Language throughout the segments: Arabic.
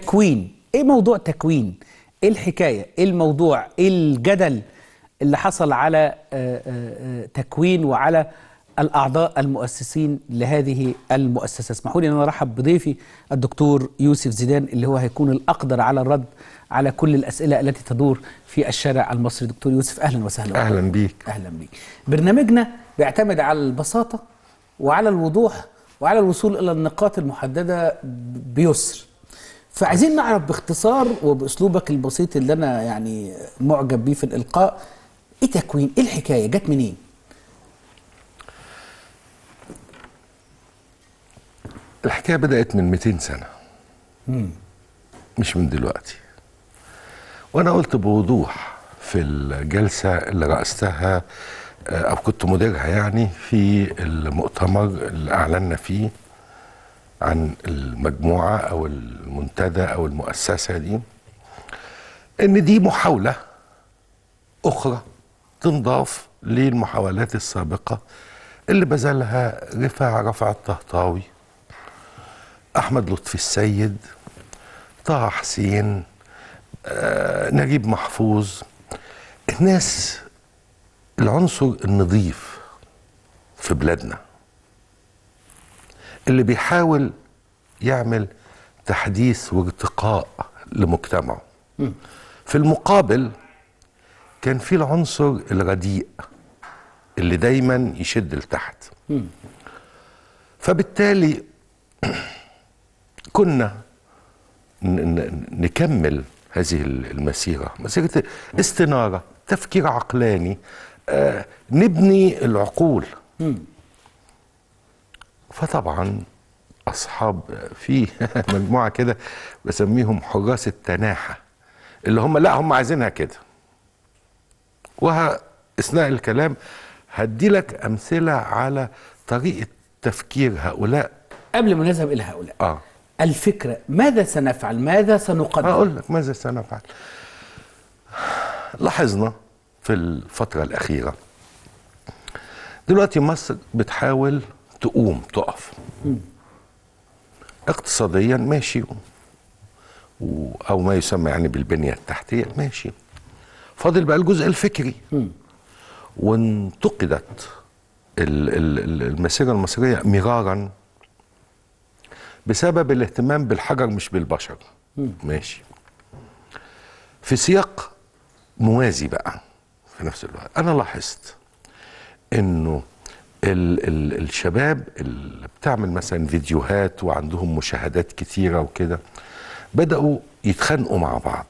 تكوين ايه موضوع تكوين ايه الحكايه ايه الموضوع ايه الجدل اللي حصل على آه، آه، آه، تكوين وعلى الاعضاء المؤسسين لهذه المؤسسه اسمحوا لي ان انا ارحب بضيفي الدكتور يوسف زيدان اللي هو هيكون الاقدر على الرد على كل الاسئله التي تدور في الشارع المصري دكتور يوسف اهلا وسهلا اهلا بيك اهلا بيك برنامجنا بيعتمد على البساطه وعلى الوضوح وعلى الوصول الى النقاط المحدده بيسر فعايزين نعرف باختصار وباسلوبك البسيط اللي انا يعني معجب بيه في الالقاء ايه تكوين ايه الحكايه جت منين الحكايه بدات من 200 سنه مم. مش من دلوقتي وانا قلت بوضوح في الجلسه اللي رأستها آه، او كنت مديرها يعني في المؤتمر اللي اعلنا فيه عن المجموعة أو المنتدى أو المؤسسة دي إن دي محاولة أخرى تنضاف للمحاولات السابقة اللي بذلها رفاع رفع الطهطاوي أحمد لطفي السيد طه حسين آه، نجيب محفوظ الناس العنصر النظيف في بلادنا اللي بيحاول يعمل تحديث وارتقاء لمجتمعه في المقابل كان في العنصر الرديء اللي دايما يشد لتحت فبالتالي كنا نكمل هذه المسيرة مسيرة استنارة تفكير عقلاني آه، نبني العقول فطبعا اصحاب في مجموعه كده بسميهم حراس التناحه اللي هم لا هم عايزينها كده وها اثناء الكلام هدي لك امثله على طريقه تفكير هؤلاء قبل ما نذهب الى هؤلاء آه. الفكره ماذا سنفعل ماذا سنقدم اقول لك ماذا سنفعل لاحظنا في الفتره الاخيره دلوقتي مصر بتحاول تقوم تقف اقتصاديا ماشي و... او ما يسمى يعني بالبنيه التحتيه ماشي فاضل بقى الجزء الفكري وانتقدت المسيره المصريه مرارا بسبب الاهتمام بالحجر مش بالبشر ماشي في سياق موازي بقى في نفس الوقت انا لاحظت انه ال ال الشباب اللي بتعمل مثلا فيديوهات وعندهم مشاهدات كثيره وكده بداوا يتخانقوا مع بعض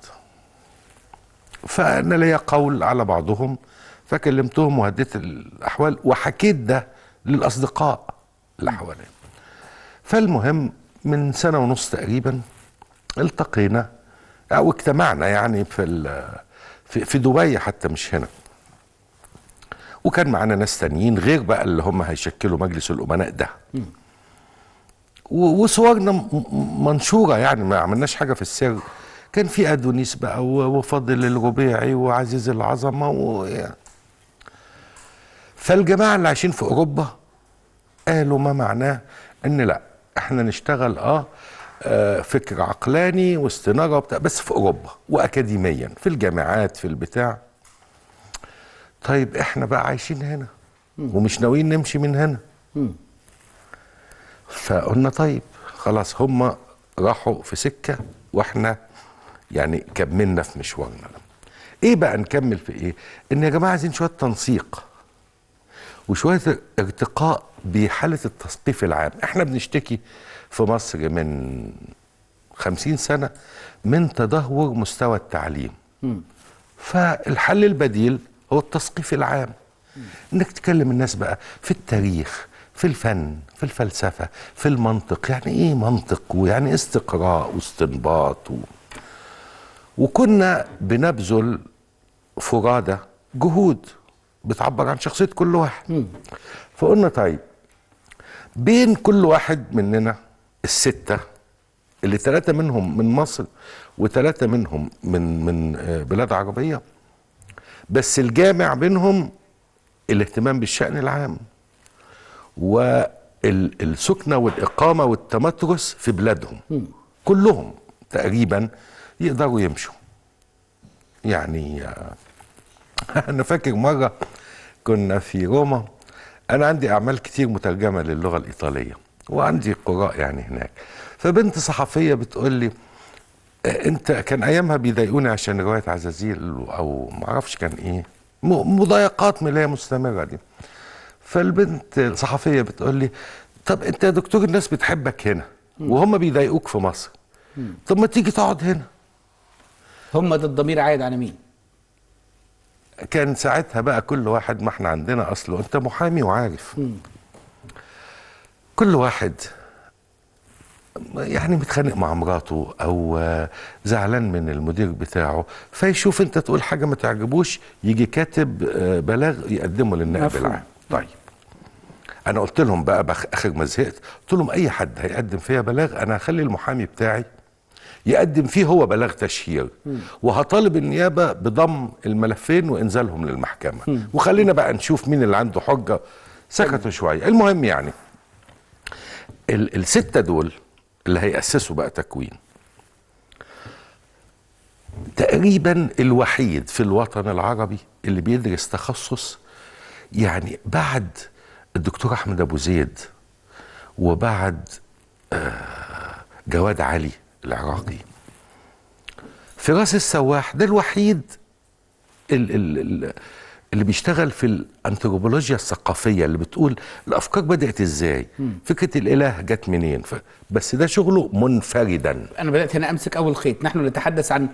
فانا ليا قول على بعضهم فكلمتهم وهديت الاحوال وحكيت ده للاصدقاء اللي حواليا فالمهم من سنه ونص تقريبا التقينا او اجتمعنا يعني في في دبي حتى مش هنا وكان معانا ناس تانيين غير بقى اللي هم هيشكلوا مجلس الامناء ده وصورنا منشوره يعني ما عملناش حاجه في السر كان في ادونيس بقى وفاضل الربيعي وعزيز العظمه ويعني فالجماعه اللي عايشين في اوروبا قالوا ما معناه ان لا احنا نشتغل اه, آه فكر عقلاني واستناره وبتاع بس في اوروبا واكاديميا في الجامعات في البتاع طيب احنا بقى عايشين هنا ومش ناويين نمشي من هنا فقلنا طيب خلاص هم راحوا في سكه واحنا يعني كملنا في مشوارنا ايه بقى نكمل في ايه ان يا جماعه عايزين شويه تنسيق وشويه ارتقاء بحاله التثقيف العام احنا بنشتكي في مصر من خمسين سنه من تدهور مستوى التعليم فالحل البديل هو التثقيف العام انك تكلم الناس بقى في التاريخ في الفن في الفلسفة في المنطق يعني ايه منطق ويعني استقراء واستنباط و... وكنا بنبذل فرادة جهود بتعبر عن شخصية كل واحد فقلنا طيب بين كل واحد مننا الستة اللي ثلاثة منهم من مصر وثلاثة منهم من من آه، بلاد عربية بس الجامع بينهم الاهتمام بالشأن العام والسكنة والإقامة والتمترس في بلادهم كلهم تقريبا يقدروا يمشوا يعني آه، أنا فاكر مرة كنا في روما أنا عندي أعمال كتير مترجمة للغة الإيطالية وعندي قراء يعني هناك فبنت صحفية بتقول لي انت كان ايامها بيضايقوني عشان روايه عزازيل او ما اعرفش كان ايه مضايقات من اللي هي مستمره دي فالبنت الصحفيه بتقول لي طب انت يا دكتور الناس بتحبك هنا وهم بيضايقوك في مصر طب ما تيجي تقعد هنا هم ده الضمير عايد على مين كان ساعتها بقى كل واحد ما احنا عندنا اصله انت محامي وعارف كل واحد يعني متخانق مع مراته او آه، زعلان من المدير بتاعه فيشوف انت تقول حاجه ما تعجبوش يجي كاتب آه، بلاغ يقدمه للنائب العام طيب انا قلت لهم بقى اخر ما زهقت قلت لهم اي حد هيقدم فيها بلاغ انا هخلي المحامي بتاعي يقدم فيه هو بلاغ تشهير وهطالب النيابه بضم الملفين وانزالهم للمحكمه م. وخلينا بقى نشوف مين اللي عنده حجه سكتوا شويه المهم يعني السته دول اللي هيأسسوا بقى تكوين تقريبا الوحيد في الوطن العربي اللي بيدرس تخصص يعني بعد الدكتور احمد ابو زيد وبعد آه، جواد علي العراقي فراس السواح ده الوحيد ال ال ال اللي بيشتغل في الانثروبولوجيا الثقافيه اللي بتقول الافكار بدات ازاي فكره الاله جت منين ف... بس ده شغله منفردا انا بدات هنا امسك اول خيط نحن نتحدث عن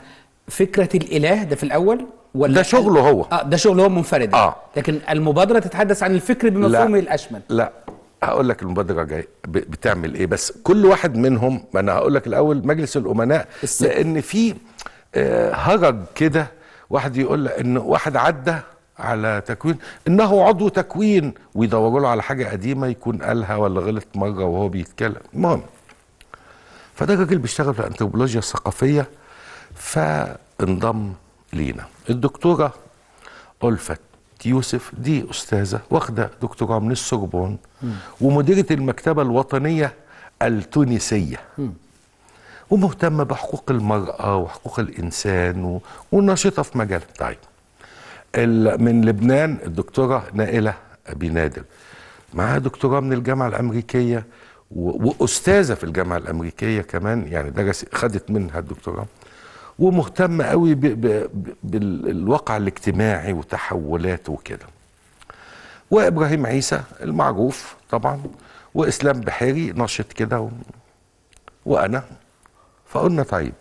فكره الاله ده في الاول ولا ده شغله هو اه ده شغله هو منفردا آه. لكن المبادره تتحدث عن الفكر بمفهومه الاشمل لا هقول لك المبادره جاي بتعمل ايه بس كل واحد منهم ما انا هقول لك الاول مجلس الامناء السكر. لان في آه، هرج كده واحد يقول ان واحد عدى على تكوين انه عضو تكوين ويدوروا له على حاجه قديمه يكون قالها ولا غلط مره وهو بيتكلم المهم فده راجل بيشتغل في الانثروبولوجيا الثقافيه فانضم لينا الدكتوره ألفت يوسف دي استاذه واخده دكتوراه من السوربون ومديره المكتبه الوطنيه التونسيه ومهتمه بحقوق المراه وحقوق الانسان ونشطه في مجال طيب من لبنان الدكتوره نائله ابي نادر معاها دكتوراه من الجامعه الامريكيه واستاذه في الجامعه الامريكيه كمان يعني درس خدت منها الدكتوراه ومهتمه قوي بالواقع الاجتماعي وتحولاته وكده وابراهيم عيسى المعروف طبعا واسلام بحيري نشط كده و... وانا فقلنا طيب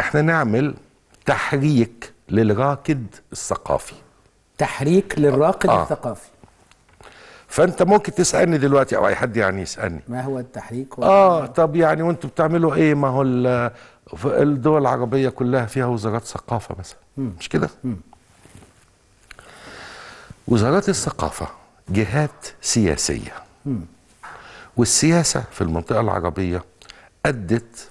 احنا نعمل تحريك للراكد الثقافي تحريك للراقد آه. الثقافي فانت ممكن تسالني دلوقتي او اي حد يعني يسالني ما هو التحريك اه طب يعني وانتم بتعملوا ايه ما هو الدول العربيه كلها فيها وزارات ثقافه مثلا مش كده وزارات الثقافه جهات سياسيه مم. والسياسه في المنطقه العربيه ادت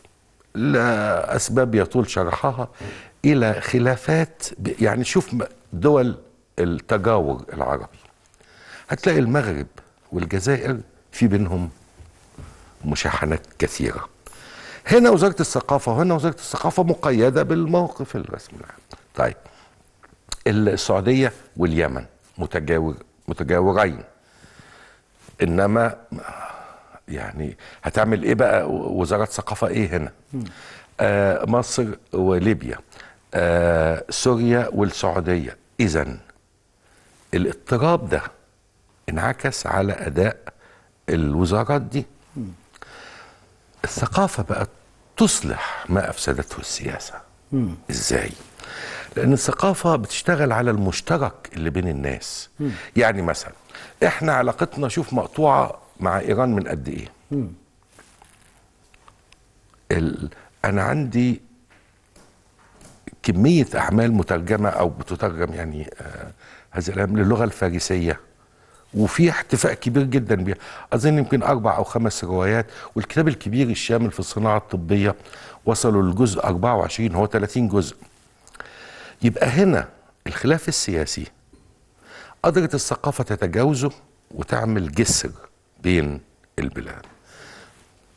لاسباب يطول شرحها الى خلافات يعني شوف دول التجاور العربي هتلاقي المغرب والجزائر في بينهم مشاحنات كثيره هنا وزاره الثقافه وهنا وزاره الثقافه مقيده بالموقف الرسمي العام طيب السعوديه واليمن متجاور متجاورين انما يعني هتعمل ايه بقى وزاره ثقافه ايه هنا آه مصر وليبيا آه، سوريا والسعودية إذا الاضطراب ده انعكس على أداء الوزارات دي الثقافة بقت تصلح ما أفسدته السياسة إزاي؟ لأن الثقافة بتشتغل على المشترك اللي بين الناس يعني مثلا إحنا علاقتنا شوف مقطوعة مع إيران من قد إيه؟ أنا عندي كميه اعمال مترجمه او بتترجم يعني آه، هذه الايام للغه الفارسيه وفي احتفاء كبير جدا بها اظن يمكن اربع او خمس روايات والكتاب الكبير الشامل في الصناعه الطبيه وصلوا للجزء 24 هو 30 جزء يبقى هنا الخلاف السياسي قدرت الثقافه تتجاوزه وتعمل جسر بين البلاد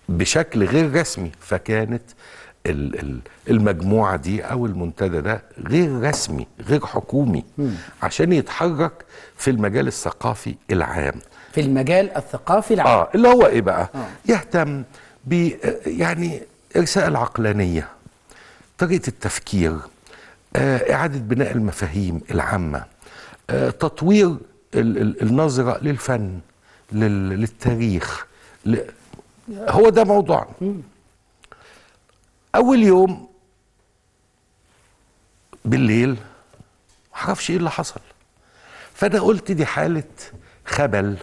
بشكل غير رسمي فكانت المجموعه دي او المنتدى ده غير رسمي غير حكومي عشان يتحرك في المجال الثقافي العام في المجال الثقافي العام اه اللي هو ايه بقى آه. يهتم ب يعني ارساء العقلانيه طريقه التفكير آه اعاده بناء المفاهيم العامه آه تطوير النظره للفن للتاريخ هو ده موضوعنا اول يوم بالليل معرفش ايه اللي حصل فانا قلت دي حاله خبل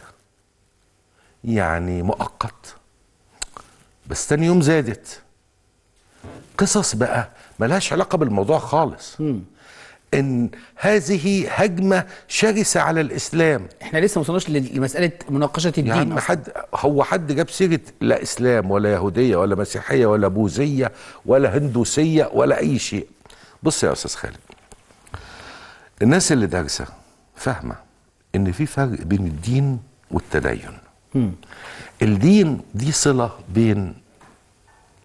يعني مؤقت بس تاني يوم زادت قصص بقى ملهاش علاقه بالموضوع خالص ان هذه هجمه شرسه على الاسلام احنا لسه ما وصلناش لمساله مناقشه الدين يعني حد هو حد جاب سيره لا اسلام ولا يهوديه ولا مسيحيه ولا بوذيه ولا هندوسيه ولا اي شيء بص يا استاذ خالد الناس اللي دارسه فاهمه ان في فرق بين الدين والتدين م. الدين دي صله بين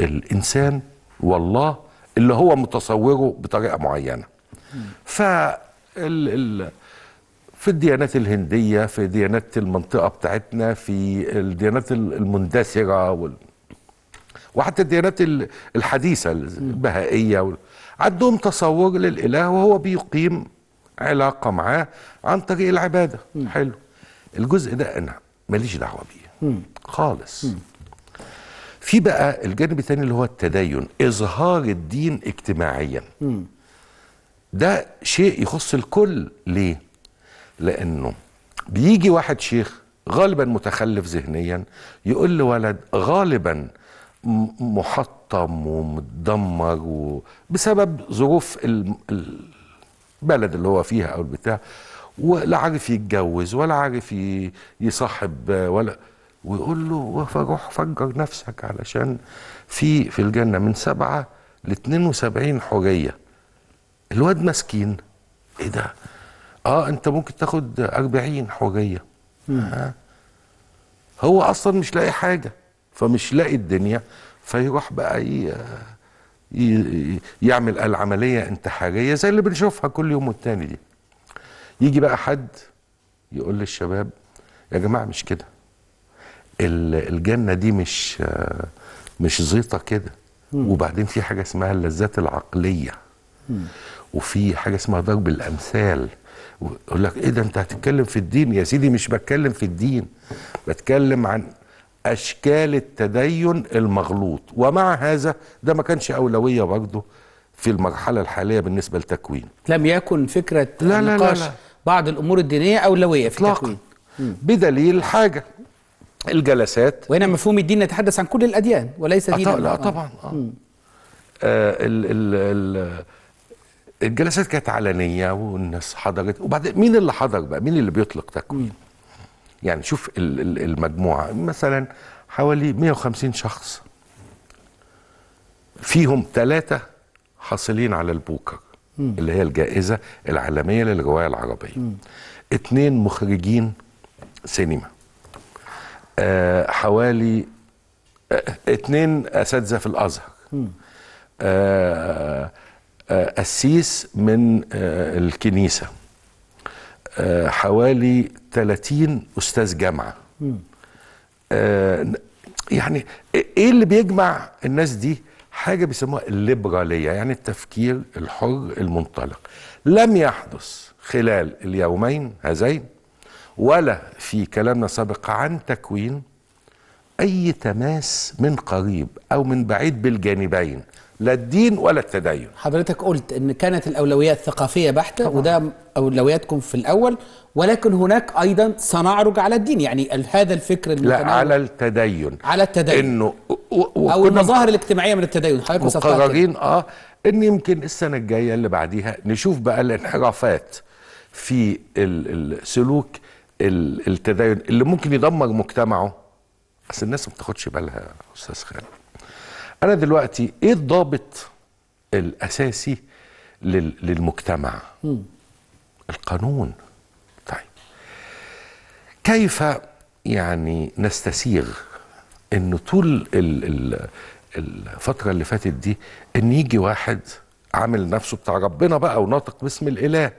الانسان والله اللي هو متصوره بطريقه معينه ف في الديانات الهندية في ديانات المنطقة بتاعتنا في الديانات المندثرة وال... وحتى الديانات الحديثة البهائية وال... عندهم تصور للإله وهو بيقيم علاقة معاه عن طريق العبادة م. حلو الجزء ده أنا ماليش دعوة بيه خالص م. في بقى الجانب الثاني اللي هو التدين إظهار الدين اجتماعيا م. ده شيء يخص الكل ليه لانه بيجي واحد شيخ غالبا متخلف ذهنيا يقول لولد غالبا محطم ومتدمر بسبب ظروف البلد اللي هو فيها او البتاع ولا عارف يتجوز ولا عارف يصاحب ولا ويقول له روح فجر نفسك علشان في في الجنه من سبعه ل 72 حوريه الواد مسكين ايه ده اه انت ممكن تاخد 40 حريه آه. هو اصلا مش لاقي حاجه فمش لاقي الدنيا فيروح بقى ي... ي... يعمل العمليه انتحاريه زي اللي بنشوفها كل يوم والتاني دي يجي بقى حد يقول للشباب يا جماعه مش كده الجنه دي مش مش زيطه كده وبعدين في حاجه اسمها اللذات العقليه وفي حاجه اسمها ضرب الامثال يقول لك ايه ده انت هتتكلم في الدين يا سيدي مش بتكلم في الدين بتكلم عن اشكال التدين المغلوط ومع هذا ده ما كانش اولويه برضه في المرحله الحاليه بالنسبه للتكوين لم يكن فكره لا لا نقاش لا لا. بعض الامور الدينيه اولويه في التكوين بدليل حاجه الجلسات وهنا مفهوم الدين نتحدث عن كل الاديان وليس دين لا طبعا آه. آه. آه. آه. آه. آه. آه. الجلسات كانت علنيه والناس حضرت وبعدين مين اللي حضر بقى مين اللي بيطلق تكوين يعني شوف المجموعه مثلا حوالي 150 شخص فيهم ثلاثه حاصلين على البوكر اللي هي الجائزه العالميه للروايه العربيه اثنين مخرجين سينما آه حوالي آه اساتذه في الازهر آه قسيس آه، من آه، الكنيسة آه، حوالي 30 أستاذ جامعة يعني إيه اللي بيجمع الناس دي حاجة بيسموها الليبرالية يعني التفكير الحر المنطلق لم يحدث خلال اليومين هذين ولا في كلامنا سابق عن تكوين اي تماس من قريب او من بعيد بالجانبين لا الدين ولا التدين حضرتك قلت ان كانت الاولويات ثقافيه بحته طبعا. وده اولوياتكم في الاول ولكن هناك ايضا سنعرج على الدين يعني هذا الفكر المتناول لا على التدين على التدين انه او المظاهر الاجتماعيه من التدين حضرتك مقررين اه ان يمكن السنه الجايه اللي بعديها نشوف بقى الانحرافات في السلوك التدين اللي ممكن يدمر مجتمعه بس الناس ما بتاخدش بالها يا استاذ خالد انا دلوقتي ايه الضابط الاساسي للمجتمع القانون طيب كيف يعني نستسيغ ان طول الفتره اللي فاتت دي ان يجي واحد عامل نفسه بتاع ربنا بقى وناطق باسم الاله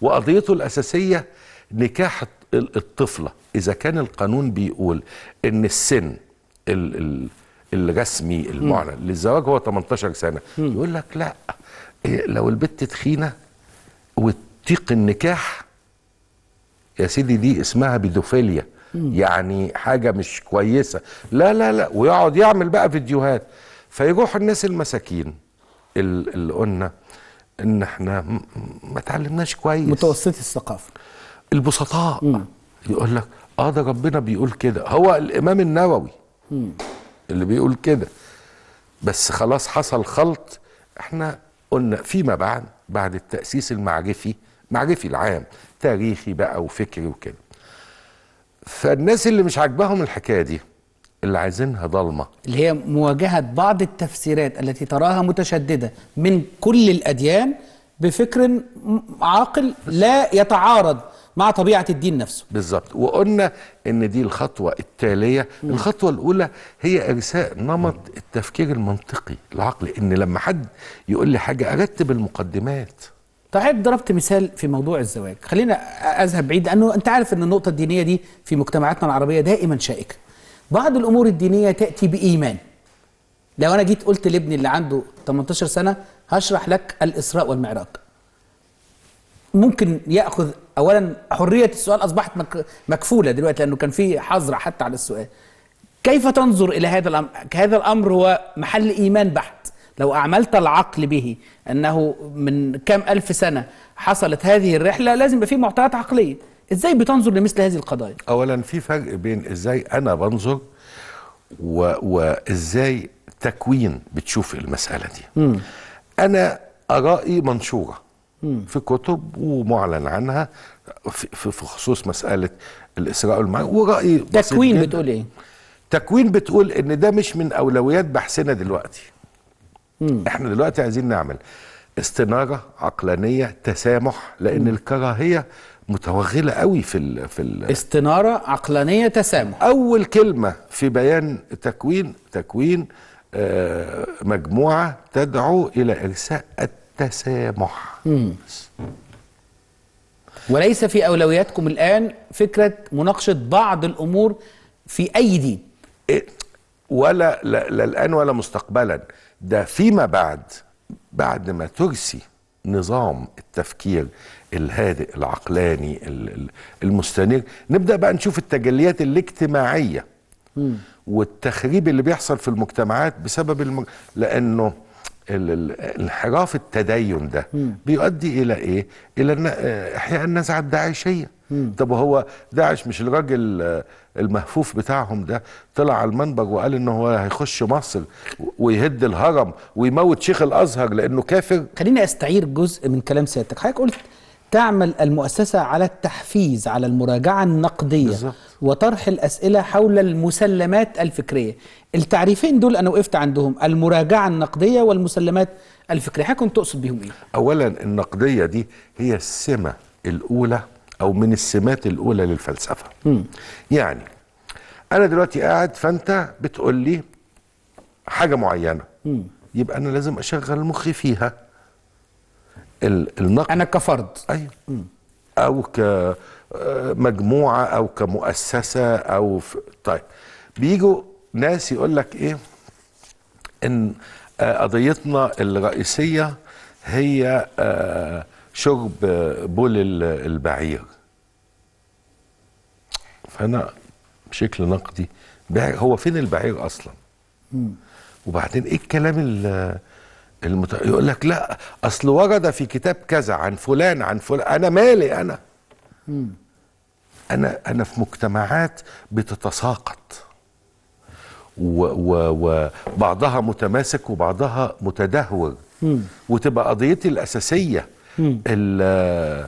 وقضيته الاساسيه نكاح الطفله اذا كان القانون بيقول ان السن ال ال الرسمي المعلن للزواج هو 18 سنه مم. يقول لك لا إيه، لو البت تخينه وتطيق النكاح يا سيدي دي اسمها بيدوفيليا يعني حاجه مش كويسه لا لا لا ويقعد يعمل بقى فيديوهات فيروح الناس المساكين اللي قلنا ان احنا ما تعلمناش كويس متوسطي الثقافه البسطاء يقول لك اه ده ربنا بيقول كده هو الامام النووي اللي بيقول كده بس خلاص حصل خلط احنا قلنا فيما بعد بعد التأسيس المعرفي معرفي العام تاريخي بقى وفكري وكده فالناس اللي مش عاجباهم الحكايه دي اللي عايزينها ضلمه اللي هي مواجهه بعض التفسيرات التي تراها متشدده من كل الاديان بفكر عاقل لا يتعارض مع طبيعه الدين نفسه بالظبط وقلنا ان دي الخطوه التاليه مم. الخطوه الاولى هي ارساء نمط مم. التفكير المنطقي العقلي ان لما حد يقول لي حاجه ارتب المقدمات طيب ضربت مثال في موضوع الزواج خلينا اذهب بعيد لانه انت عارف ان النقطه الدينيه دي في مجتمعاتنا العربيه دائما شائكه بعض الامور الدينيه تاتي بايمان لو انا جيت قلت لابني اللي عنده 18 سنه هشرح لك الاسراء والمعراج ممكن ياخذ اولا حريه السؤال اصبحت مكفوله دلوقتي لانه كان في حظر حتى على السؤال كيف تنظر الى هذا الامر هذا الامر هو محل ايمان بحت لو اعملت العقل به انه من كام الف سنه حصلت هذه الرحله لازم يبقى في معطيات عقليه ازاي بتنظر لمثل هذه القضايا اولا في فرق بين ازاي انا بنظر و... وازاي تكوين بتشوف المساله دي م. انا ارائي منشوره في كتب ومعلن عنها في خصوص مساله الاسراء والمعاد ورايي تكوين بتقول ايه؟ تكوين بتقول ان ده مش من اولويات بحثنا دلوقتي. مم. احنا دلوقتي عايزين نعمل استناره عقلانيه تسامح لان مم. الكراهيه متوغله قوي في الـ في الـ استناره عقلانيه تسامح اول كلمه في بيان تكوين تكوين آه مجموعه تدعو الى ارساء التسامح مم. وليس في أولوياتكم الآن فكرة مناقشة بعض الأمور في أي دين إيه ولا لا, لا الآن ولا مستقبلا ده فيما بعد بعد ما ترسي نظام التفكير الهادئ العقلاني المستنير نبدأ بقى نشوف التجليات الاجتماعية والتخريب اللي بيحصل في المجتمعات بسبب المج... لأنه الانحراف التدين ده بيؤدي الى ايه؟ الى آه، احياء النزعه الداعشيه طب هو داعش مش الراجل آه، المهفوف بتاعهم ده طلع على المنبر وقال ان هو هيخش مصر ويهد الهرم ويموت شيخ الازهر لانه كافر خليني استعير جزء من كلام سيادتك حضرتك قلت تعمل المؤسسة على التحفيز على المراجعة النقدية بالزبط. وطرح الأسئلة حول المسلمات الفكرية التعريفين دول أنا وقفت عندهم المراجعة النقدية والمسلمات الفكرية حكم تقصد بيهم إيه؟ أولا النقدية دي هي السمة الأولى أو من السمات الأولى للفلسفة م. يعني أنا دلوقتي قاعد فأنت بتقول لي حاجة معينة م. يبقى أنا لازم أشغل مخي فيها النقد انا كفرد ايوه او كمجموعه او كمؤسسه او في طيب بيجوا ناس يقول لك ايه ان آه، قضيتنا الرئيسيه هي آه، شرب بول البعير فانا بشكل نقدي هو فين البعير اصلا وبعدين ايه الكلام اللي المت... يقول لك لا اصل ورد في كتاب كذا عن فلان عن فلان انا مالي انا مم. انا انا في مجتمعات بتتساقط وبعضها متماسك وبعضها متدهور وتبقى قضيتي الاساسيه ال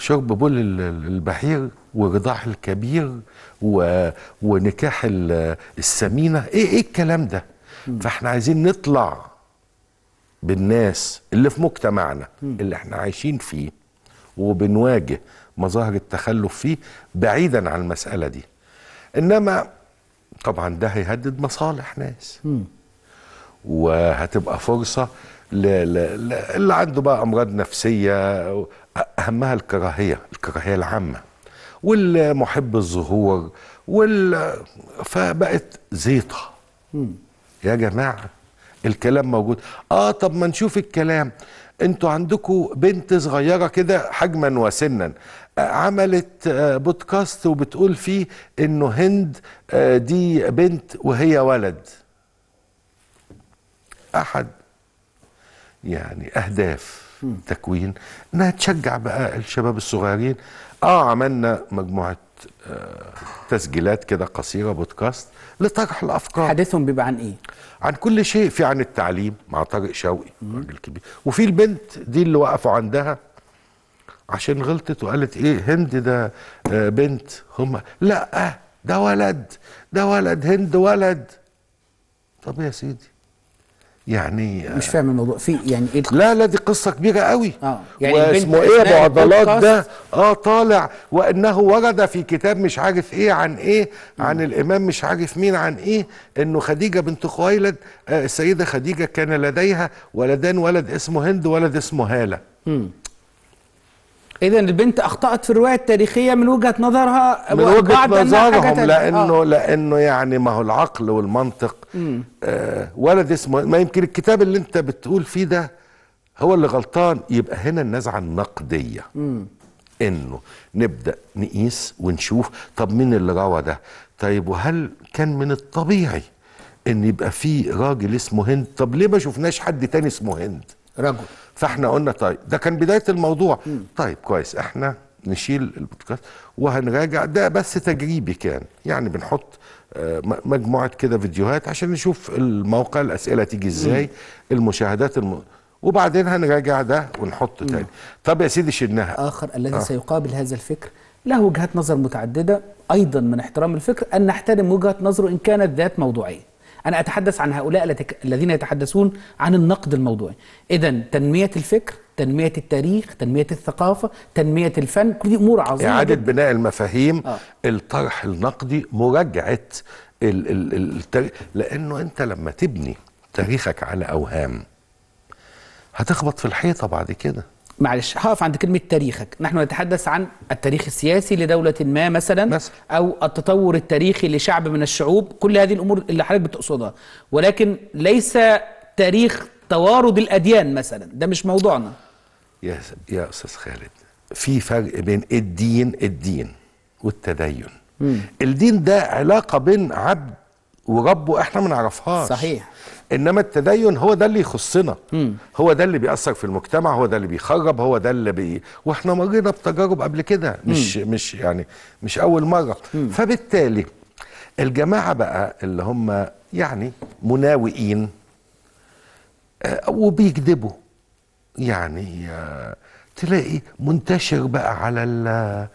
شرب بول البحير ورضاح الكبير و... ونكاح السمينه ايه ايه الكلام ده مم. فاحنا عايزين نطلع بالناس اللي في مجتمعنا اللي احنا عايشين فيه وبنواجه مظاهر التخلف فيه بعيدا عن المسألة دي إنما طبعا ده هيهدد مصالح ناس م. وهتبقى فرصة ل... ل... ل... اللي عنده بقى أمراض نفسية أهمها الكراهية الكراهية العامة والمحب الظهور وال... فبقت زيطة م. يا جماعة الكلام موجود اه طب ما نشوف الكلام انتوا عندكم بنت صغيره كده حجما وسنا آه، عملت آه، بودكاست وبتقول فيه انه هند آه، دي بنت وهي ولد احد يعني اهداف تكوين انها تشجع بقى الشباب الصغيرين اه عملنا مجموعه آه، تسجيلات كده قصيره بودكاست لطرح الافكار حديثهم بيبقى عن ايه؟ عن كل شيء في عن التعليم مع طارق شوقي راجل كبير وفي البنت دي اللي وقفوا عندها عشان غلطت وقالت ايه هند ده آه، بنت هم لا ده ولد ده ولد هند ولد طب يا سيدي يعني آه, مش فاهم الموضوع في يعني ايه لا لا دي قصه كبيره قوي اه يعني اسمه ايه ابو عضلات ده اه طالع وانه ورد في كتاب مش عارف ايه عن ايه عن مم. الامام مش عارف مين عن ايه انه خديجه بنت خويلد آه السيده خديجه كان لديها ولدان ولد اسمه هند ولد اسمه هاله مم. اذا البنت اخطات في الروايه التاريخيه من وجهه نظرها من وجهه نظرهم لانه آه. لانه يعني ما هو العقل والمنطق آه ولد اسمه ما يمكن الكتاب اللي انت بتقول فيه ده هو اللي غلطان يبقى هنا النزعه النقديه مم. انه نبدا نقيس ونشوف طب مين اللي روى ده طيب وهل كان من الطبيعي ان يبقى في راجل اسمه هند طب ليه ما شفناش حد تاني اسمه هند رجل فاحنا قلنا طيب ده كان بدايه الموضوع مم. طيب كويس احنا نشيل البودكاست وهنراجع ده بس تجريبي كان يعني بنحط آه، مجموعه كده فيديوهات عشان نشوف الموقع الاسئله تيجي ازاي المشاهدات الم... وبعدين هنراجع ده ونحط تاني طب يا سيدي شلناها اخر الذي آه. سيقابل هذا الفكر له وجهات نظر متعدده ايضا من احترام الفكر ان نحترم وجهه نظره ان كانت ذات موضوعيه أنا أتحدث عن هؤلاء الذين يتحدثون عن النقد الموضوعي إذا تنمية الفكر تنمية التاريخ تنمية الثقافة تنمية الفن كل دي أمور عظيمة إعادة جدا. بناء المفاهيم آه. الطرح النقدي مراجعة ال ال التاريخ لأنه أنت لما تبني تاريخك على أوهام هتخبط في الحيطة بعد كده معلش هقف عند كلمه تاريخك نحن نتحدث عن التاريخ السياسي لدوله ما مثلا مثل. او التطور التاريخي لشعب من الشعوب كل هذه الامور اللي حضرتك بتقصدها ولكن ليس تاريخ توارد الاديان مثلا ده مش موضوعنا يا يا استاذ خالد في فرق بين الدين الدين والتدين مم. الدين ده علاقه بين عبد وربه احنا ما نعرفهاش صحيح انما التدين هو ده اللي يخصنا هو ده اللي بيأثر في المجتمع هو ده اللي بيخرب هو ده اللي بي... واحنا مرينا بتجارب قبل كده مش مم. مش يعني مش اول مره مم. فبالتالي الجماعه بقى اللي هم يعني مناوئين آه، وبيكذبوا يعني آه، تلاقي منتشر بقى على ال آه،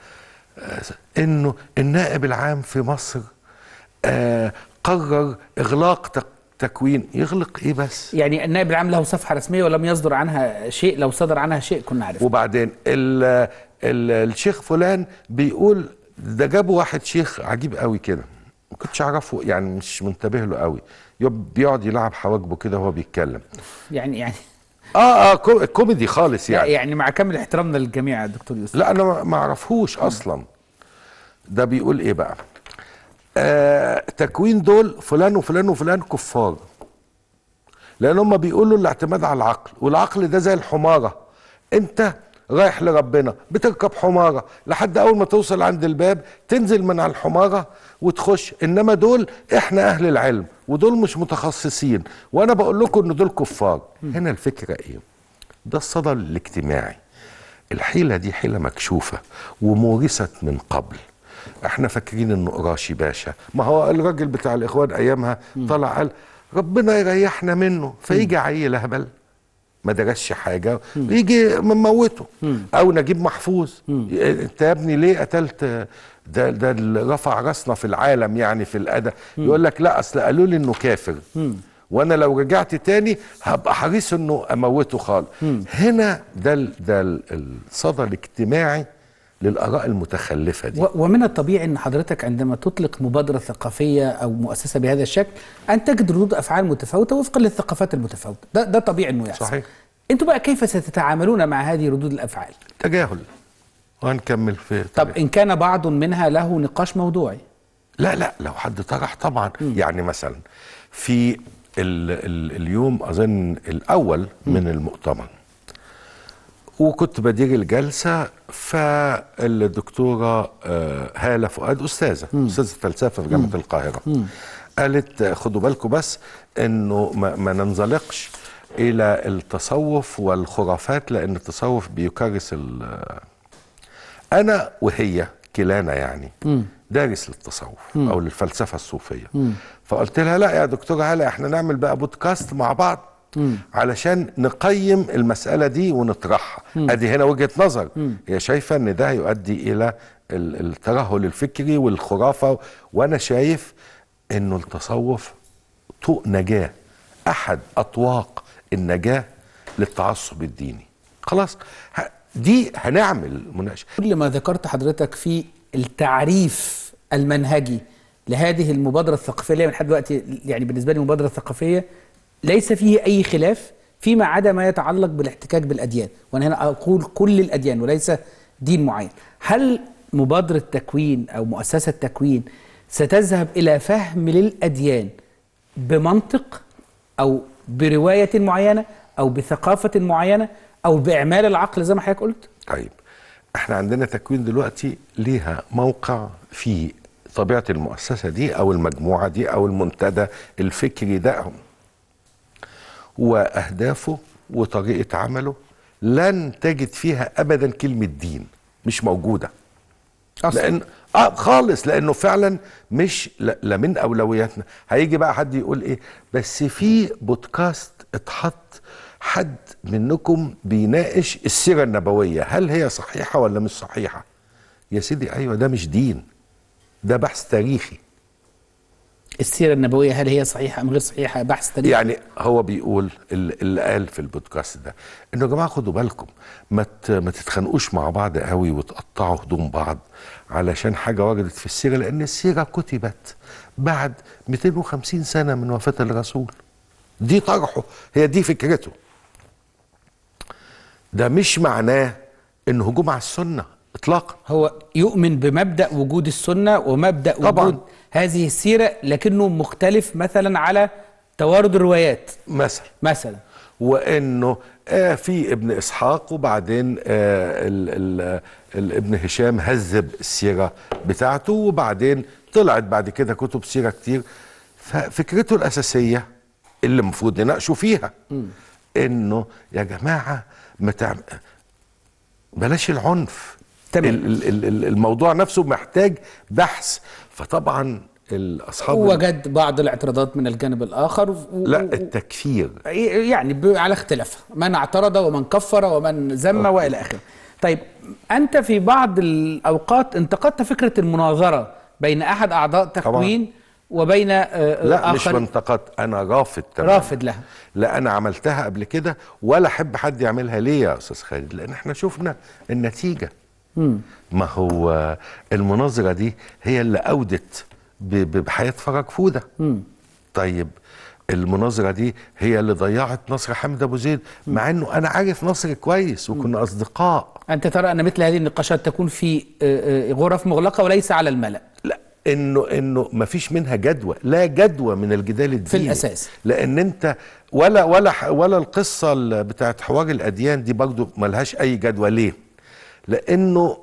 انه النائب العام في مصر قرر اغلاق تكوين يغلق ايه بس يعني النائب العام له صفحه رسميه ولم يصدر عنها شيء لو صدر عنها شيء كنا عرفنا وبعدين الـ الـ الشيخ فلان بيقول ده جابوا واحد شيخ عجيب قوي كده ما كنتش اعرفه يعني مش منتبه له قوي بيقعد يلعب حواجبه كده وهو بيتكلم يعني يعني اه اه كو كوميدي خالص يعني يعني مع كامل احترامنا للجميع يا دكتور يوسف لا انا ما اعرفهوش اصلا ده بيقول ايه بقى آه تكوين دول فلان وفلان وفلان كفار لان هم بيقولوا الاعتماد على العقل والعقل ده زي الحماره انت رايح لربنا بتركب حماره لحد اول ما توصل عند الباب تنزل من على الحماره وتخش انما دول احنا اهل العلم ودول مش متخصصين وانا بقول لكم ان دول كفار هنا الفكره ايه ده الصدى الاجتماعي الحيله دي حيله مكشوفه ومورثت من قبل احنا فاكرين انه قراشي باشا ما هو الراجل بتاع الاخوان ايامها طلع قال ربنا يريحنا منه فيجي عيل اهبل ما درسش حاجه يجي مموته او نجيب محفوظ انت يا ابني ليه قتلت ده ده اللي رفع راسنا في العالم يعني في الادب يقول لك لا اصل قالوا لي انه كافر وانا لو رجعت تاني هبقى حريص انه اموته خالص هنا ده ده الصدى الاجتماعي للآراء المتخلفة دي ومن الطبيعي أن حضرتك عندما تطلق مبادرة ثقافية أو مؤسسة بهذا الشكل أن تجد ردود أفعال متفاوتة وفقا للثقافات المتفاوتة ده, ده طبيعي أنه يحصل صحيح أنتوا بقى كيف ستتعاملون مع هذه ردود الأفعال؟ تجاهل وهنكمل في طب إن كان بعض منها له نقاش موضوعي لا لا لو حد طرح طبعا م. يعني مثلا في الـ الـ اليوم أظن الأول م. من المؤتمر وكنت بدير الجلسه فالدكتوره آه، هاله فؤاد استاذه م. استاذه فلسفه في جامعه القاهره م. قالت خدوا بالكم بس انه ما, ما ننزلقش الى التصوف والخرافات لان التصوف بيكرس انا وهي كلانا يعني م. دارس للتصوف م. او للفلسفه الصوفيه م. فقلت لها لا يا دكتوره هلا احنا نعمل بقى بودكاست مع بعض م. علشان نقيم المسألة دي ونطرحها أدي هنا وجهة نظر م. هي شايفة أن ده يؤدي إلى الترهل الفكري والخرافة وأنا شايف أنه التصوف طوق نجاة أحد أطواق النجاة للتعصب الديني خلاص دي هنعمل مناقشة كل ما ذكرت حضرتك في التعريف المنهجي لهذه المبادرة الثقافية اللي من حد دلوقتي يعني بالنسبة لي مبادرة ثقافية ليس فيه أي خلاف فيما عدا ما يتعلق بالاحتكاك بالأديان وأنا هنا أقول كل الأديان وليس دين معين هل مبادرة تكوين أو مؤسسة تكوين ستذهب إلى فهم للأديان بمنطق أو برواية معينة أو بثقافة معينة أو بإعمال العقل زي ما حضرتك قلت طيب احنا عندنا تكوين دلوقتي ليها موقع في طبيعة المؤسسة دي أو المجموعة دي أو المنتدى الفكري ده واهدافه وطريقه عمله لن تجد فيها ابدا كلمه دين مش موجوده أصلاً. لان اه خالص لانه فعلا مش لا من اولوياتنا هيجي بقى حد يقول ايه بس في بودكاست اتحط حد منكم بيناقش السيره النبويه هل هي صحيحه ولا مش صحيحه يا سيدي ايوه ده مش دين ده بحث تاريخي السيرة النبوية هل هي صحيحة أم غير صحيحة بحث تاريخي يعني هو بيقول اللي قال في البودكاست ده إنه يا جماعة خدوا بالكم ما ما تتخانقوش مع بعض قوي وتقطعوا هدوم بعض علشان حاجة وجدت في السيرة لأن السيرة كتبت بعد 250 سنة من وفاة الرسول دي طرحه هي دي فكرته ده مش معناه إن هجوم على السنة اطلاقا هو يؤمن بمبدا وجود السنه ومبدا طبعًا. وجود هذه السيره لكنه مختلف مثلا على توارد الروايات مثلا مثلا وانه آه في ابن اسحاق وبعدين آه الـ الـ الـ ابن هشام هذب السيره بتاعته وبعدين طلعت بعد كده كتب سيره كتير ففكرته الاساسيه اللي المفروض نناقشه فيها م. انه يا جماعه ما تعمل بلاش العنف تمام. الموضوع نفسه محتاج بحث فطبعا الاصحاب وجد بعض الاعتراضات من الجانب الاخر و... لا التكفير يعني على اختلاف من اعترض ومن كفر ومن ذم والى اخره طيب انت في بعض الاوقات انتقدت فكره المناظره بين احد اعضاء تكوين طبعا. وبين آه، آه، لا آخر. مش منتقدت انا رافض تمام. رافض لها لا انا عملتها قبل كده ولا احب حد يعملها ليه يا استاذ خالد لان احنا شفنا النتيجه ما هو المناظره دي هي اللي اودت بحياه فرج فوده طيب المناظره دي هي اللي ضيعت نصر حامد ابو زيد مع انه انا عارف نصر كويس وكنا اصدقاء انت ترى ان مثل هذه النقاشات تكون في آه، آه، غرف مغلقه وليس على الملا لا انه انه ما فيش منها جدوى لا جدوى من الجدال الديني في الاساس لان انت ولا ولا ولا القصه بتاعت حوار الاديان دي برضه ملهاش اي جدوى ليه لانه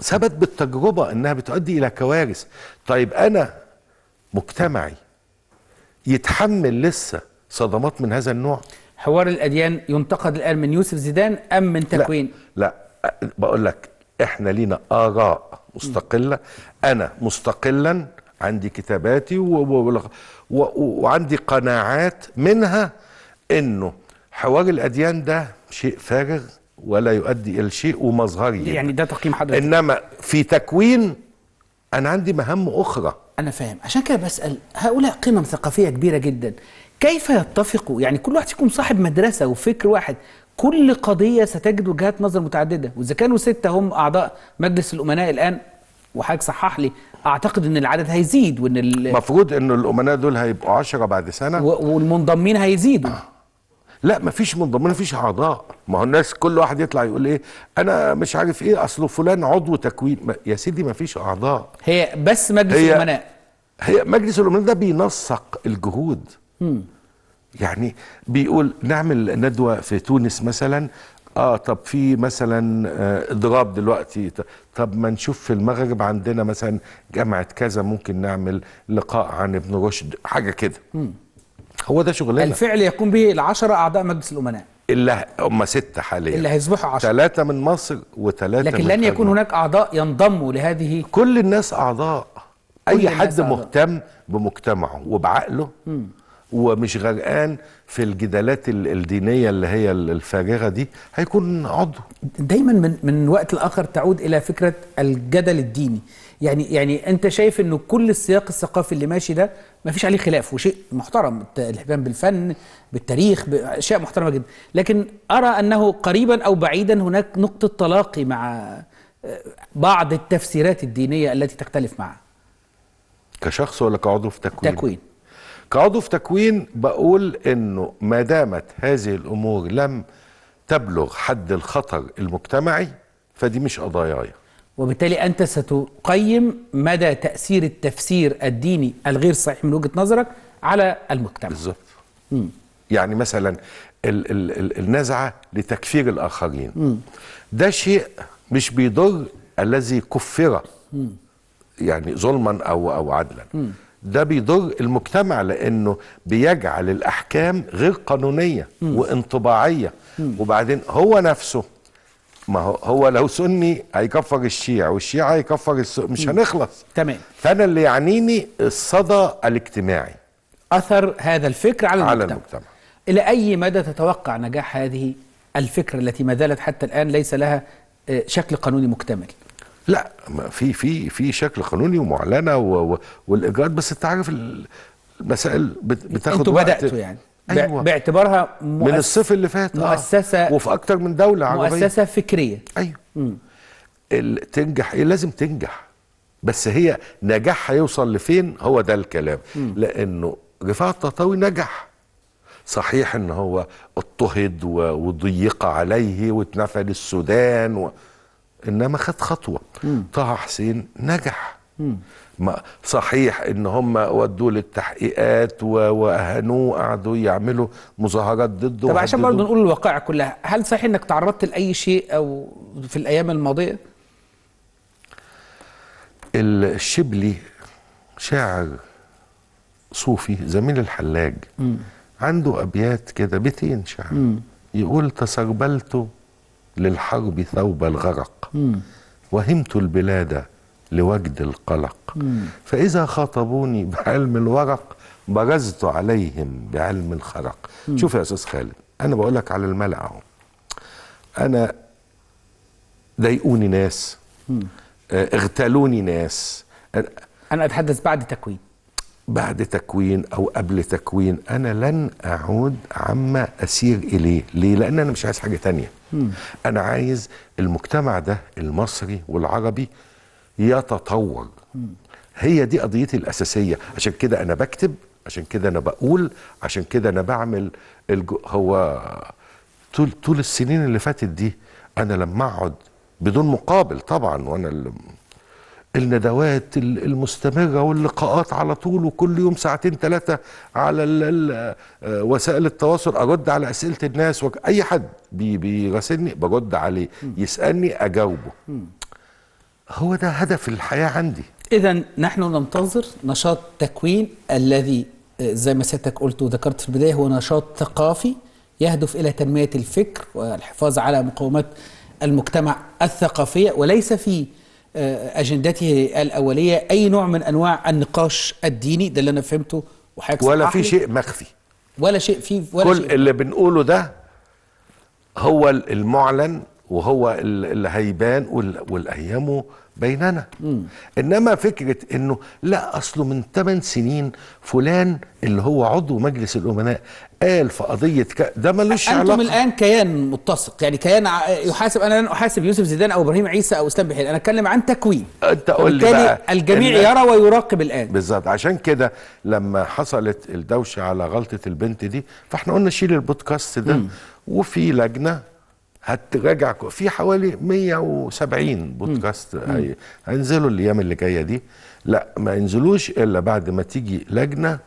ثبت بالتجربه انها بتؤدي الى كوارث طيب انا مجتمعي يتحمل لسه صدمات من هذا النوع حوار الاديان ينتقد الان من يوسف زيدان ام من تكوين لا, لا بقول لك احنا لينا اراء مستقله انا مستقلا عندي كتاباتي وعندي قناعات منها انه حوار الاديان ده شيء فارغ ولا يؤدي الى شيء ومظهري يعني ده تقييم حضرتك انما في تكوين انا عندي مهام اخرى انا فاهم عشان كده بسال هؤلاء قمم ثقافيه كبيره جدا كيف يتفقوا يعني كل واحد فيكم صاحب مدرسه وفكر واحد كل قضيه ستجد وجهات نظر متعدده واذا كانوا سته هم اعضاء مجلس الامناء الان وحضرتك صحح لي اعتقد ان العدد هيزيد وان المفروض ان الامناء دول هيبقوا 10 بعد سنه والمنضمين هيزيدوا آه. لا مفيش من ضمنها مفيش اعضاء ما هو الناس كل واحد يطلع يقول ايه انا مش عارف ايه اصله فلان عضو تكوين يا سيدي مفيش اعضاء هي بس مجلس هي الامناء هي مجلس الامناء ده بينسق الجهود مم. يعني بيقول نعمل ندوه في تونس مثلا اه طب في مثلا آه اضراب دلوقتي طب ما نشوف في المغرب عندنا مثلا جامعه كذا ممكن نعمل لقاء عن ابن رشد حاجه كده هو ده شغلنا الفعل يقوم به العشرة أعضاء مجلس الأمناء إلا هم ستة حاليا اللي هيصبحوا عشرة ثلاثة من مصر وثلاثة لكن من لن يكون هناك أعضاء ينضموا لهذه كل الناس أعضاء أي حد مهتم بمجتمعه وبعقله م. ومش غرقان في الجدالات الدينيه اللي هي الفارغه دي هيكون عضو دايما من من وقت لاخر تعود الى فكره الجدل الديني يعني يعني انت شايف انه كل السياق الثقافي اللي ماشي ده ما فيش عليه خلاف وشيء محترم الاهتمام بالفن بالتاريخ باشياء محترمه جدا لكن ارى انه قريبا او بعيدا هناك نقطه تلاقي مع آه، بعض التفسيرات الدينيه التي تختلف معها كشخص ولا كعضو في تكوين؟ تكوين كعضو في تكوين بقول انه ما دامت هذه الامور لم تبلغ حد الخطر المجتمعي فدي مش قضاياي وبالتالي انت ستقيم مدى تاثير التفسير الديني الغير صحيح من وجهه نظرك على المجتمع بالظبط يعني مثلا ال ال ال النزعه لتكفير الاخرين م. ده شيء مش بيضر الذي كفر يعني ظلما او او عدلا م. ده بيضر المجتمع لانه بيجعل الاحكام غير قانونيه وانطباعيه وبعدين هو نفسه ما هو هو لو سني هيكفر الشيع والشيع هيكفر السني مش هنخلص تمام فانا اللي يعنيني الصدى الاجتماعي اثر هذا الفكر على, المجتمع, على المجتمع الى اي مدى تتوقع نجاح هذه الفكره التي ما زالت حتى الان ليس لها آه، شكل قانوني مكتمل لا في في في شكل قانوني ومعلنه والاجراءات بس انت عارف المسائل بتاخد انتوا بداتوا يعني أيوة. باعتبارها مؤس... من الصيف اللي فات آه، مؤسسه آه. وفي اكتر من دوله عربيه مؤسسه فكريه ايوه ال... تنجح ايه لازم تنجح بس هي نجاحها يوصل لفين هو ده الكلام م. لانه رفاعة الطهطاوي نجح صحيح ان هو اضطهد وضيق عليه واتنفى للسودان و... انما خد خطوه مم. طه حسين نجح ما صحيح ان هم ودوه للتحقيقات واهانوه قعدوا يعملوا مظاهرات ضده طب عشان برضه نقول الواقع كلها هل صحيح انك تعرضت لاي شيء او في الايام الماضيه الشبلي شاعر صوفي زميل الحلاج مم. عنده ابيات كده بيتين شعر يقول تسربلت للحرب ثوب الغرق وهمت البلاد لوجد القلق مم. فإذا خاطبوني بعلم الورق برزت عليهم بعلم الخرق مم. شوف يا أستاذ خالد أنا بقولك على الملأ أهو أنا ضايقوني ناس مم. آه، اغتالوني ناس أنا أتحدث بعد تكوين بعد تكوين أو قبل تكوين أنا لن أعود عما أسير إليه ليه؟ لأن أنا مش عايز حاجة تانية مم. انا عايز المجتمع ده المصري والعربي يتطور هي دي قضيتي الاساسيه عشان كده انا بكتب عشان كده انا بقول عشان كده انا بعمل الجو هو طول طول السنين اللي فاتت دي انا لما اقعد بدون مقابل طبعا وانا اللي الندوات المستمرة واللقاءات على طول وكل يوم ساعتين ثلاثة على آه، وسائل التواصل أرد على أسئلة الناس أي حد بيراسلني برد عليه يسألني أجاوبه هو ده هدف الحياة عندي إذا نحن ننتظر نشاط تكوين الذي آه، زي ما سيادتك قلت وذكرت في البداية هو نشاط ثقافي يهدف إلى تنمية الفكر والحفاظ على مقومات المجتمع الثقافية وليس في آه، اجندته الاوليه اي نوع من انواع النقاش الديني ده اللي انا فهمته وحضرتك ولا في شيء مخفي ولا شيء في ولا كل شيء اللي بنقوله ده هو المعلن وهو اللي هيبان والايامه بيننا مم. انما فكره انه لا اصله من 8 سنين فلان اللي هو عضو مجلس الامناء قال في قضيه ك... ده ملوش علاقه انتم الان كيان متسق يعني كيان يحاسب انا لن احاسب يوسف زيدان او ابراهيم عيسى او اسلام بحيل انا اتكلم عن تكوين انت قول لي بقى الجميع إن... يرى ويراقب الان بالظبط عشان كده لما حصلت الدوشه على غلطه البنت دي فاحنا قلنا شيل البودكاست ده مم. وفي لجنه هتراجع في حوالي 170 بودكاست هي... هينزلوا الايام اللي جايه دي لا ما ينزلوش الا بعد ما تيجي لجنه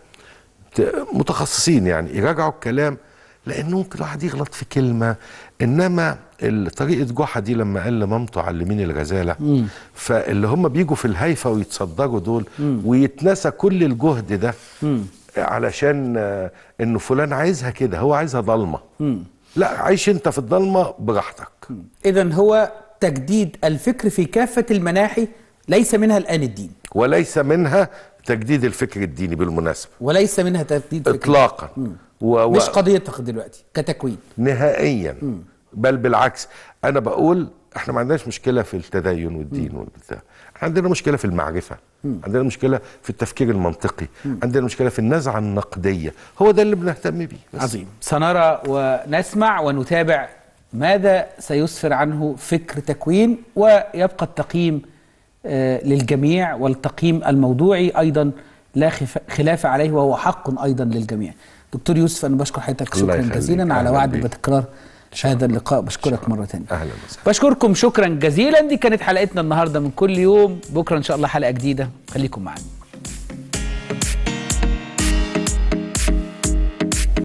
متخصصين يعني يراجعوا الكلام لان ممكن الواحد يغلط في كلمه انما طريقه جحا دي لما قال لمامته علميني الغزاله مم. فاللي هم بيجوا في الهيفا ويتصدروا دول مم. ويتنسى كل الجهد ده مم. علشان انه فلان عايزها كده هو عايزها ضلمه مم. لا عيش انت في الضلمه براحتك اذا هو تجديد الفكر في كافه المناحي ليس منها الان الدين وليس منها تجديد الفكر الديني بالمناسبة وليس منها تجديد إطلاقا و... و... مش قضيتك دلوقتي كتكوين نهائيا م. بل بالعكس أنا بقول احنا ما عندناش مشكلة في التدين والدين والبتاع عندنا مشكله في المعرفه عندنا مشكله في التفكير المنطقي عندنا مشكله في النزعه النقديه هو ده اللي بنهتم بيه بس. عظيم سنرى ونسمع ونتابع ماذا سيسفر عنه فكر تكوين ويبقى التقييم آه، للجميع والتقييم الموضوعي ايضا لا خلاف عليه وهو حق ايضا للجميع دكتور يوسف انا بشكر حضرتك شكرا جزيلا على وعد بتكرار هذا اللقاء بشكرك مرة ثانية أهلا وسهلا بشكركم شكرا جزيلا دي كانت حلقتنا النهاردة من كل يوم بكرة إن شاء الله حلقة جديدة خليكم معانا